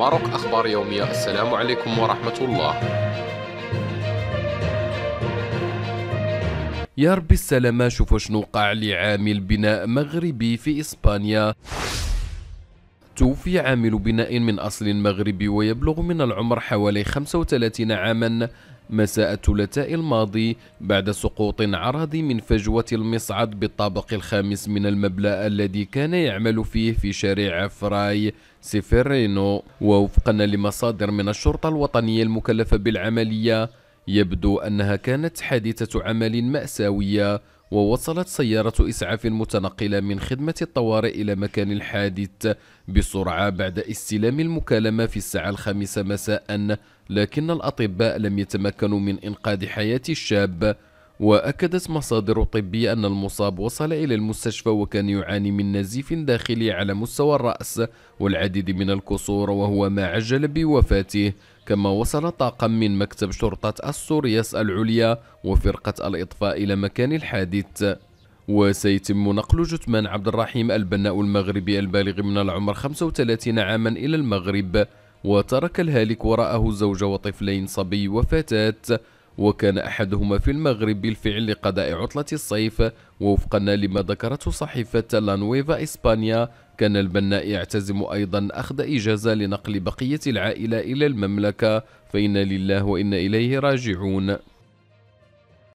ماروك أخبار يومية السلام عليكم ورحمة الله يا رب السلامة شوفوا شنو وقع لعامل بناء مغربي في إسبانيا توفي عامل بناء من أصل مغربي ويبلغ من العمر حوالي 35 عاما مساء الثلاثاء الماضي بعد سقوط عرضي من فجوة المصعد بالطابق الخامس من المبلاء الذي كان يعمل فيه في شارع فراي سيفيرينو ووفقا لمصادر من الشرطة الوطنية المكلفة بالعملية يبدو أنها كانت حادثة عمل مأساوية ووصلت سيارة إسعاف متنقلة من خدمة الطوارئ إلى مكان الحادث بسرعة بعد استلام المكالمة في الساعة الخامسة مساء لكن الأطباء لم يتمكنوا من إنقاذ حياة الشاب وأكدت مصادر طبية أن المصاب وصل إلى المستشفى وكان يعاني من نزيف داخلي على مستوى الرأس والعديد من الكسور وهو ما عجل بوفاته كما وصل طاقم من مكتب شرطة السورياس العليا وفرقة الإطفاء إلى مكان الحادث وسيتم نقل جثمان عبد الرحيم البناء المغربي البالغ من العمر 35 عاما إلى المغرب وترك الهالك وراءه زوجة وطفلين صبي وفتاة وكان أحدهما في المغرب بالفعل لقضاء عطلة الصيف ووفقا لما ذكرته صحيفة لانويفا إسبانيا كان البناء يعتزم أيضا أخذ إجازة لنقل بقية العائلة إلى المملكة فإنا لله وإنا إليه راجعون